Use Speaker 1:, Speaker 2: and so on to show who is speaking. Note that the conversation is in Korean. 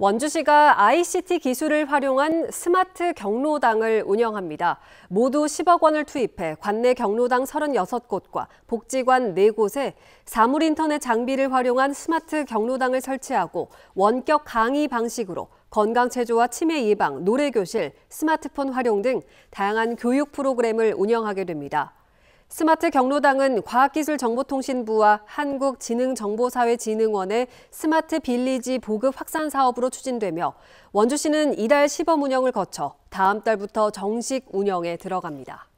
Speaker 1: 원주시가 ICT 기술을 활용한 스마트 경로당을 운영합니다. 모두 10억 원을 투입해 관내 경로당 36곳과 복지관 4곳에 사물 인터넷 장비를 활용한 스마트 경로당을 설치하고 원격 강의 방식으로 건강체조와 치매 예방, 노래교실, 스마트폰 활용 등 다양한 교육 프로그램을 운영하게 됩니다. 스마트 경로당은 과학기술정보통신부와 한국지능정보사회진흥원의 스마트 빌리지 보급 확산 사업으로 추진되며 원주시는 이달 시범 운영을 거쳐 다음 달부터 정식 운영에 들어갑니다.